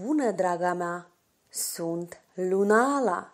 Bună, draga mea! Sunt Lunala!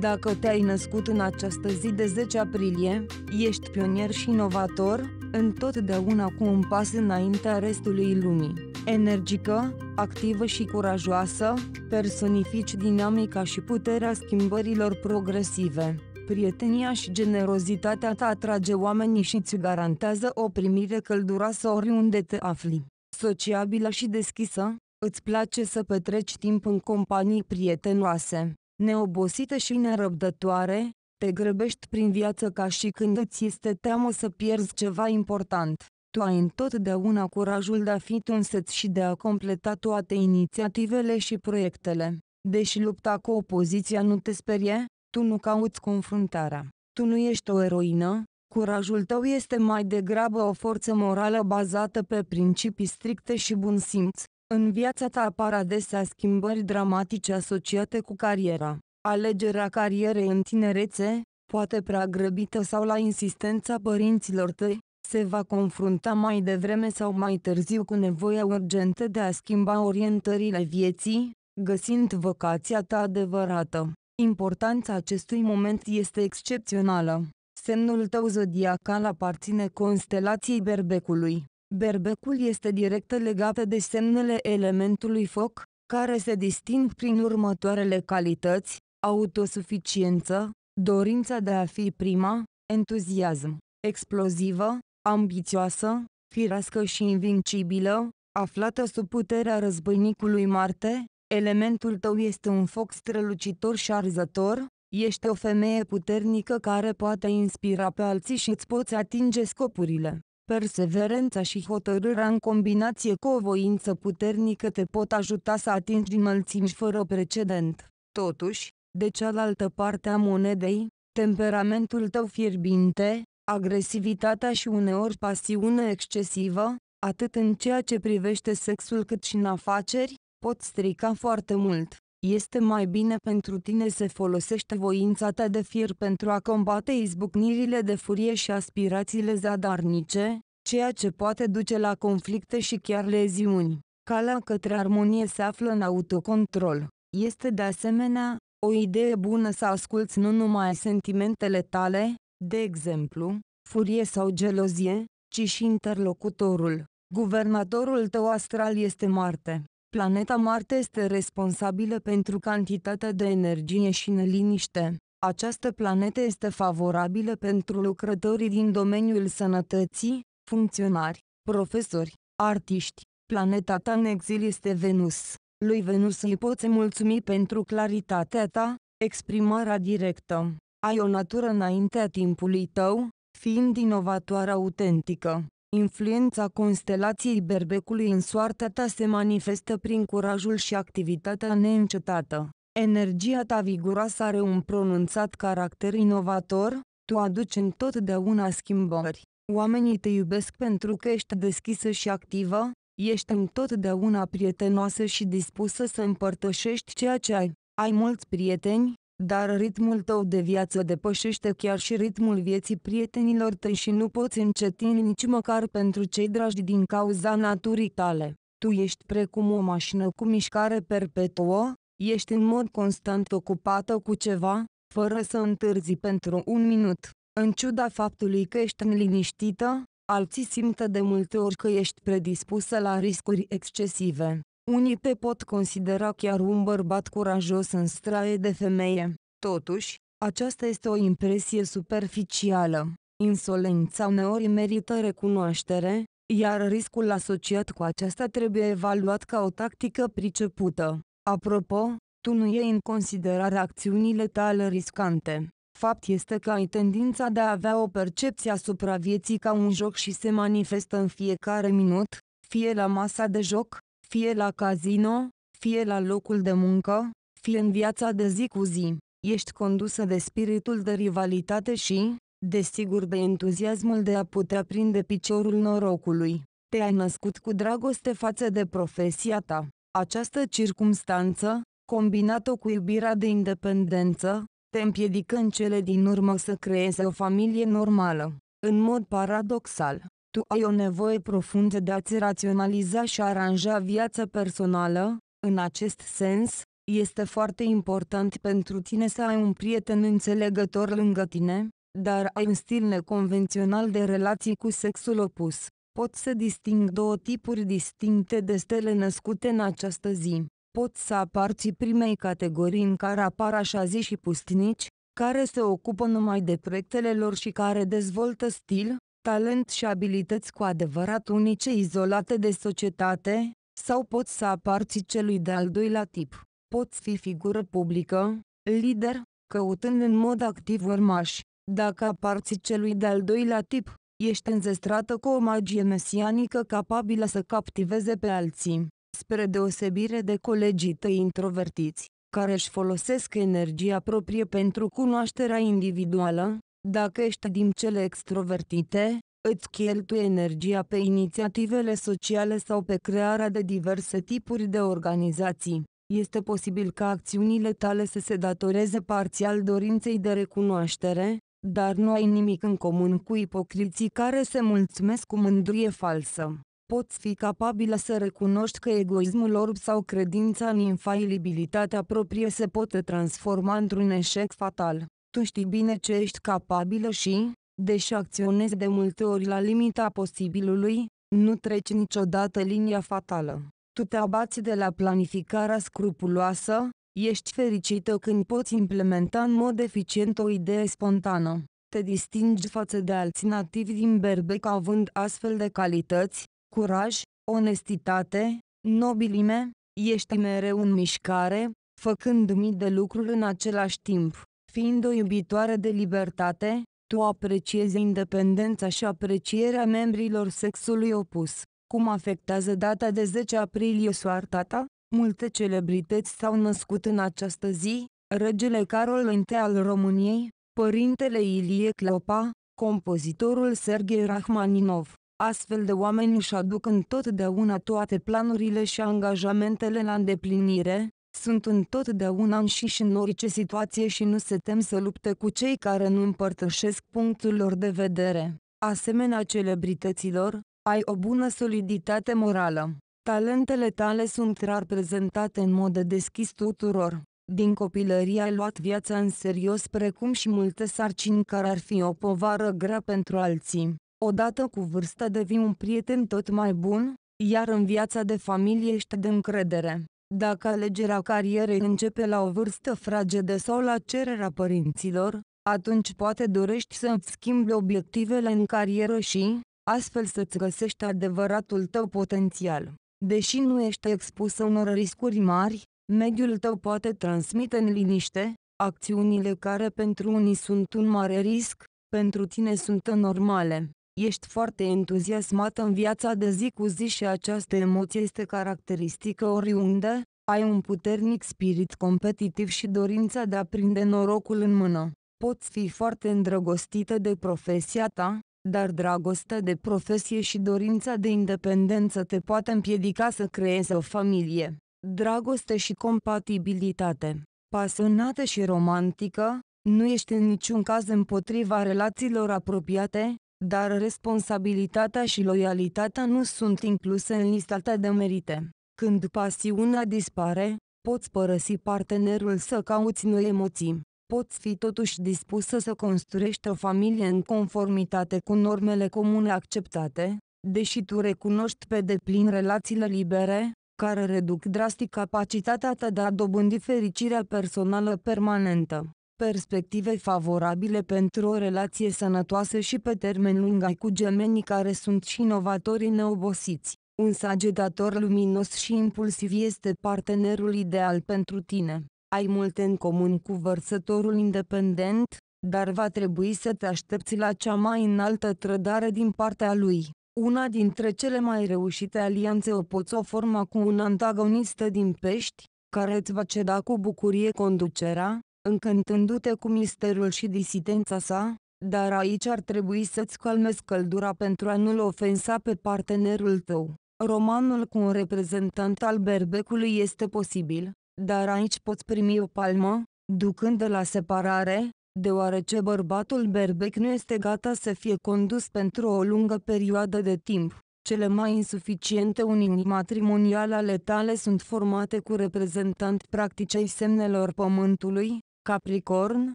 Dacă te-ai născut în această zi de 10 aprilie, ești pionier și inovator, întotdeauna cu un pas înaintea restului lumii. Energică, activă și curajoasă, personifici dinamica și puterea schimbărilor progresive. Prietenia și generozitatea ta atrage oamenii și îți garantează o primire călduroasă oriunde te afli sociabilă și deschisă, îți place să petreci timp în companii prietenoase, neobosită și nerăbdătoare, te grăbești prin viață ca și când îți este teamă să pierzi ceva important. Tu ai întotdeauna curajul de a fi tu însăți și de a completa toate inițiativele și proiectele. Deși lupta cu opoziția nu te sperie, tu nu cauți confruntarea. Tu nu ești o eroină, curajul tău este mai degrabă o forță morală bazată pe principii stricte și bun simț. În viața ta apar adesea schimbări dramatice asociate cu cariera. Alegerea carierei în tinerețe, poate prea grăbită sau la insistența părinților tăi, se va confrunta mai devreme sau mai târziu cu nevoia urgentă de a schimba orientările vieții, găsind vocația ta adevărată. Importanța acestui moment este excepțională. Semnul tău zodiacal aparține constelației berbecului. Berbecul este direct legat de semnele elementului foc, care se disting prin următoarele calități, autosuficiență, dorința de a fi prima, entuziasm, explozivă, ambițioasă, firească și invincibilă, aflată sub puterea războinicului Marte, elementul tău este un foc strălucitor și arzător, Ești o femeie puternică care poate inspira pe alții și îți poți atinge scopurile. Perseverența și hotărârea în combinație cu o voință puternică te pot ajuta să atingi înălțimi fără precedent. Totuși, de cealaltă parte a monedei, temperamentul tău fierbinte, agresivitatea și uneori pasiune excesivă, atât în ceea ce privește sexul cât și în afaceri, pot strica foarte mult. Este mai bine pentru tine să folosești voința ta de fier pentru a combate izbucnirile de furie și aspirațiile zadarnice, ceea ce poate duce la conflicte și chiar leziuni. Calea către armonie se află în autocontrol. Este de asemenea, o idee bună să asculți nu numai sentimentele tale, de exemplu, furie sau gelozie, ci și interlocutorul. Guvernatorul tău astral este Marte planeta Marte este responsabilă pentru cantitatea de energie și neliniște. Această planetă este favorabilă pentru lucrătorii din domeniul sănătății, funcționari, profesori, artiști. Planeta ta în exil este Venus. Lui Venus îi poți mulțumi pentru claritatea ta, exprimarea directă. Ai o natură înaintea timpului tău, fiind inovatoare autentică. Influența constelației berbecului în soarta ta se manifestă prin curajul și activitatea neîncetată. Energia ta viguroasă are un pronunțat caracter inovator, tu aduci întotdeauna schimbări. Oamenii te iubesc pentru că ești deschisă și activă, ești întotdeauna prietenoasă și dispusă să împărtășești ceea ce ai. Ai mulți prieteni, dar ritmul tău de viață depășește chiar și ritmul vieții prietenilor tăi și nu poți încetini nici măcar pentru cei dragi din cauza naturii tale. Tu ești precum o mașină cu mișcare perpetuă, ești în mod constant ocupată cu ceva, fără să întârzi pentru un minut. În ciuda faptului că ești liniștită, alții simtă de multe ori că ești predispusă la riscuri excesive. Unii te pot considera chiar un bărbat curajos în straie de femeie. Totuși, aceasta este o impresie superficială. Insolența uneori merită recunoaștere, iar riscul asociat cu aceasta trebuie evaluat ca o tactică pricepută. Apropo, tu nu iei în considerare acțiunile tale riscante. Fapt este că ai tendința de a avea o percepție asupra vieții ca un joc și se manifestă în fiecare minut, fie la masa de joc, fie la casino, fie la locul de muncă, fie în viața de zi cu zi, ești condusă de spiritul de rivalitate și, desigur, de entuziasmul de a putea prinde piciorul norocului. Te-ai născut cu dragoste față de profesia ta. Această circumstanță, combinată cu iubirea de independență, te împiedică în cele din urmă să creezi o familie normală. În mod paradoxal, tu ai o nevoie profundă de a-ți raționaliza și aranja viața personală, în acest sens, este foarte important pentru tine să ai un prieten înțelegător lângă tine, dar ai un stil neconvențional de relații cu sexul opus. Pot să disting două tipuri distincte de stele născute în această zi. Pot să aparți primei categorii în care apar așa zi și pustnici, care se ocupă numai de proiectele lor și care dezvoltă stil, talent și abilități cu adevărat unice izolate de societate, sau pot să aparți celui de-al doilea tip. Poți fi figură publică, lider, căutând în mod activ urmași. Dacă aparți celui de-al doilea tip, ești înzestrată cu o magie mesianică capabilă să captiveze pe alții, spre deosebire de colegii tăi introvertiți, care își folosesc energia proprie pentru cunoașterea individuală, dacă ești din cele extrovertite, îți cheltuie energia pe inițiativele sociale sau pe crearea de diverse tipuri de organizații. Este posibil ca acțiunile tale să se datoreze parțial dorinței de recunoaștere, dar nu ai nimic în comun cu ipocriții care se mulțumesc cu mândrie falsă. Poți fi capabilă să recunoști că egoismul orb sau credința în infailibilitatea proprie se pot transforma într-un eșec fatal. Tu știi bine ce ești capabilă și, deși acționezi de multe ori la limita posibilului, nu treci niciodată linia fatală. Tu te abați de la planificarea scrupuloasă, ești fericită când poți implementa în mod eficient o idee spontană. Te distingi față de alți nativi din Berbec având astfel de calități, curaj, onestitate, nobilime, ești mereu în mișcare, făcând mii de lucruri în același timp. Fiind o iubitoare de libertate, tu apreciezi independența și aprecierea membrilor sexului opus. Cum afectează data de 10 aprilie soarta ta? Multe celebrități s-au născut în această zi, regele Carol I al României, părintele Ilie Cleopa, compozitorul Sergei Rachmaninov. Astfel de oameni își aduc întotdeauna toate planurile și angajamentele la îndeplinire, sunt întotdeauna înșiși în orice situație și nu se tem să lupte cu cei care nu împărtășesc punctul lor de vedere. Asemenea celebrităților, ai o bună soliditate morală. Talentele tale sunt rar prezentate în mod deschis tuturor. Din copilărie ai luat viața în serios precum și multe sarcini care ar fi o povară grea pentru alții. Odată cu vârsta devii un prieten tot mai bun, iar în viața de familie ești de încredere. Dacă alegerea carierei începe la o vârstă fragedă sau la cererea părinților, atunci poate dorești să-ți schimbi obiectivele în carieră și, astfel să-ți găsești adevăratul tău potențial. Deși nu ești expus unor riscuri mari, mediul tău poate transmite în liniște, acțiunile care pentru unii sunt un mare risc, pentru tine sunt normale. Ești foarte entuziasmat în viața de zi cu zi și această emoție este caracteristică oriunde, ai un puternic spirit competitiv și dorința de a prinde norocul în mână. Poți fi foarte îndrăgostită de profesia ta, dar dragostea de profesie și dorința de independență te poate împiedica să creezi o familie. Dragoste și compatibilitate. Pasionată și romantică, nu ești în niciun caz împotriva relațiilor apropiate, dar responsabilitatea și loialitatea nu sunt incluse în lista ta de merite. Când pasiunea dispare, poți părăsi partenerul să cauți noi emoții. Poți fi totuși dispusă să construiești o familie în conformitate cu normele comune acceptate, deși tu recunoști pe deplin relațiile libere, care reduc drastic capacitatea ta de a dobândi fericirea personală permanentă perspective favorabile pentru o relație sănătoasă și pe termen lung ai cu gemenii care sunt și inovatorii neobosiți. Un sagetator luminos și impulsiv este partenerul ideal pentru tine. Ai multe în comun cu vărsătorul independent, dar va trebui să te aștepți la cea mai înaltă trădare din partea lui. Una dintre cele mai reușite alianțe o poți o forma cu un antagonist din pești, care îți va ceda cu bucurie conducerea, încântându-te cu misterul și disidența sa, dar aici ar trebui să-ți calmezi căldura pentru a nu-l ofensa pe partenerul tău. Romanul cu un reprezentant al berbecului este posibil, dar aici poți primi o palmă, ducând de la separare, deoarece bărbatul berbec nu este gata să fie condus pentru o lungă perioadă de timp. Cele mai insuficiente unii matrimoniale ale tale sunt formate cu reprezentant practicei semnelor pământului, Capricorn,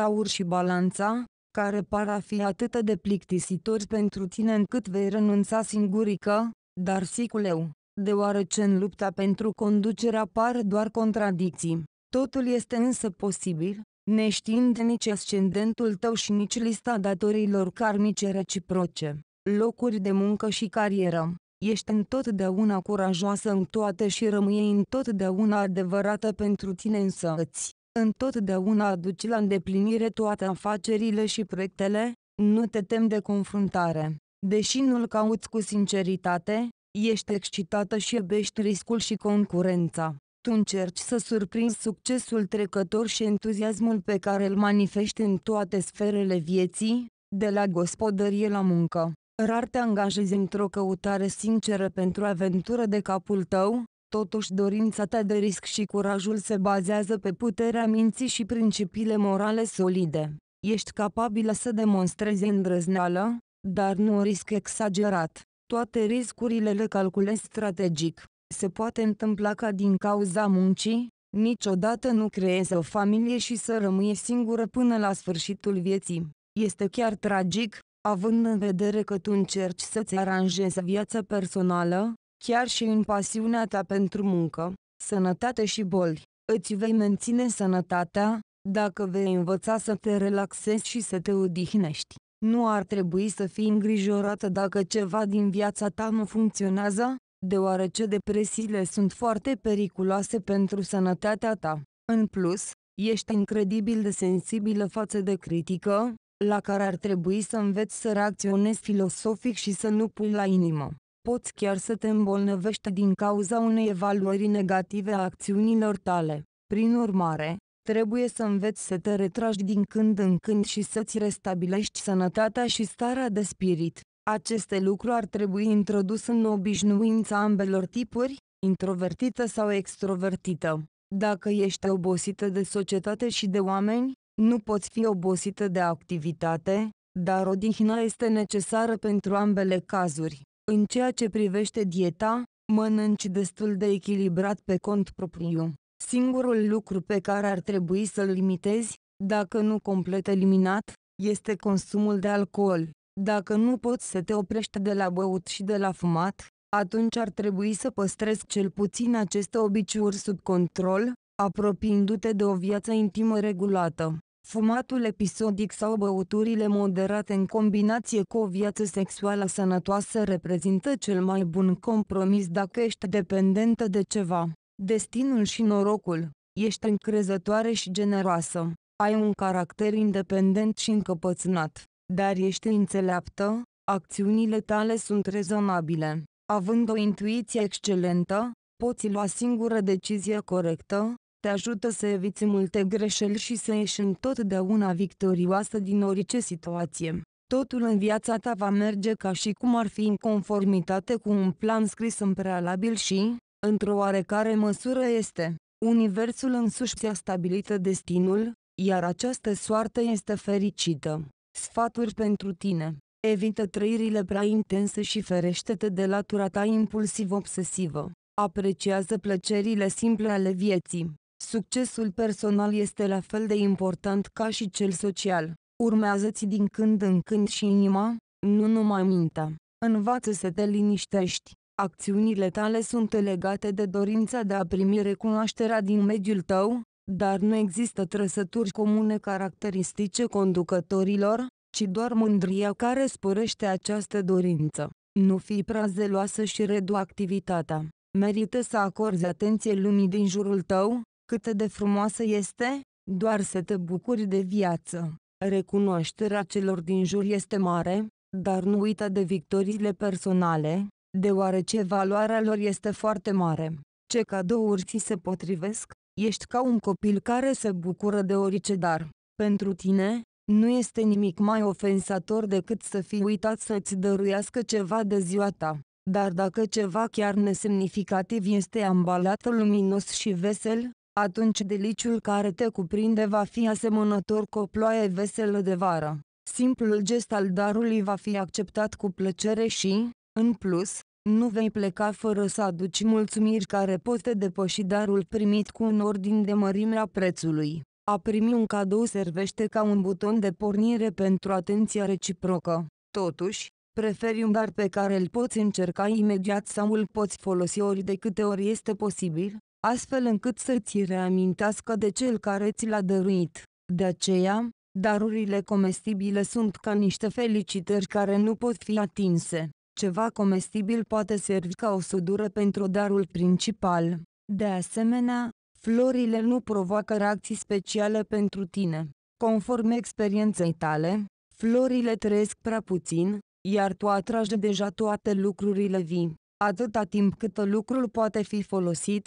Taur și Balanța, care par a fi atât de plictisitori pentru tine încât vei renunța singurică, dar siculeu, deoarece în lupta pentru conducere apar doar contradicții. Totul este însă posibil, neștiind nici ascendentul tău și nici lista datorilor karmice reciproce, locuri de muncă și carieră. Ești întotdeauna curajoasă în toate și rămâi întotdeauna adevărată pentru tine însăți. Întotdeauna aduci la îndeplinire toate afacerile și proiectele, nu te tem de confruntare. Deși nu-l cauți cu sinceritate, ești excitată și iubești riscul și concurența. Tu încerci să surprinzi succesul trecător și entuziasmul pe care îl manifesti în toate sferele vieții, de la gospodărie la muncă. Rar te angajezi într-o căutare sinceră pentru aventură de capul tău, Totuși dorința ta de risc și curajul se bazează pe puterea minții și principiile morale solide. Ești capabilă să demonstrezi îndrăzneală, dar nu risc exagerat. Toate riscurile le calculezi strategic. Se poate întâmpla ca din cauza muncii, niciodată nu creezi o familie și să rămâi singură până la sfârșitul vieții. Este chiar tragic, având în vedere că tu încerci să-ți aranjezi viața personală, chiar și în pasiunea ta pentru muncă, sănătate și boli. Îți vei menține sănătatea, dacă vei învăța să te relaxezi și să te odihnești. Nu ar trebui să fii îngrijorată dacă ceva din viața ta nu funcționează, deoarece depresiile sunt foarte periculoase pentru sănătatea ta. În plus, ești incredibil de sensibilă față de critică, la care ar trebui să înveți să reacționezi filosofic și să nu pui la inimă poți chiar să te îmbolnăvești din cauza unei evaluări negative a acțiunilor tale. Prin urmare, trebuie să înveți să te retragi din când în când și să-ți restabilești sănătatea și starea de spirit. Aceste lucruri ar trebui introdus în obișnuința ambelor tipuri, introvertită sau extrovertită. Dacă ești obosită de societate și de oameni, nu poți fi obosită de activitate, dar odihna este necesară pentru ambele cazuri. În ceea ce privește dieta, mănânci destul de echilibrat pe cont propriu. Singurul lucru pe care ar trebui să-l limitezi, dacă nu complet eliminat, este consumul de alcool. Dacă nu poți să te oprești de la băut și de la fumat, atunci ar trebui să păstrezi cel puțin aceste obiceiuri sub control, apropiindu-te de o viață intimă regulată. Fumatul episodic sau băuturile moderate în combinație cu o viață sexuală sănătoasă reprezintă cel mai bun compromis dacă ești dependentă de ceva. Destinul și norocul. Ești încrezătoare și generoasă. Ai un caracter independent și încăpățânat, dar ești înțeleaptă, acțiunile tale sunt rezonabile. Având o intuiție excelentă, poți lua singură decizia corectă, te ajută să eviți multe greșeli și să ieși întotdeauna victorioasă din orice situație. Totul în viața ta va merge ca și cum ar fi în conformitate cu un plan scris în prealabil și, într-o oarecare măsură este. Universul însuși ți-a stabilit destinul, iar această soartă este fericită. Sfaturi pentru tine. Evită trăirile prea intense și ferește-te de latura ta impulsiv-obsesivă. Apreciază plăcerile simple ale vieții. Succesul personal este la fel de important ca și cel social. Urmează-ți din când în când și inima, nu numai mintea. Învață să te liniștești. Acțiunile tale sunt legate de dorința de a primi recunoașterea din mediul tău, dar nu există trăsături comune caracteristice conducătorilor, ci doar mândria care sporește această dorință. Nu fi prea zeloasă și redu activitatea. Merită să acorzi atenție lumii din jurul tău, cât de frumoasă este, doar să te bucuri de viață. Recunoașterea celor din jur este mare, dar nu uita de victoriile personale, deoarece valoarea lor este foarte mare. Ce cadouri ți se potrivesc, ești ca un copil care se bucură de orice dar. Pentru tine, nu este nimic mai ofensator decât să fii uitat să-ți dăruiască ceva de ziua ta. Dar dacă ceva chiar nesemnificativ este ambalat luminos și vesel, atunci deliciul care te cuprinde va fi asemănător cu o ploaie veselă de vară. Simplul gest al darului va fi acceptat cu plăcere și, în plus, nu vei pleca fără să aduci mulțumiri care pot te depăși darul primit cu un ordin de mărime a prețului. A primi un cadou servește ca un buton de pornire pentru atenția reciprocă. Totuși, preferi un dar pe care îl poți încerca imediat sau îl poți folosi ori de câte ori este posibil, astfel încât să ți reamintească de cel care ți l-a dăruit. De aceea, darurile comestibile sunt ca niște felicitări care nu pot fi atinse. Ceva comestibil poate servi ca o sudură pentru darul principal. De asemenea, florile nu provoacă reacții speciale pentru tine. Conform experienței tale, florile trăiesc prea puțin, iar tu atragi deja toate lucrurile vii. Atâta timp cât lucrul poate fi folosit,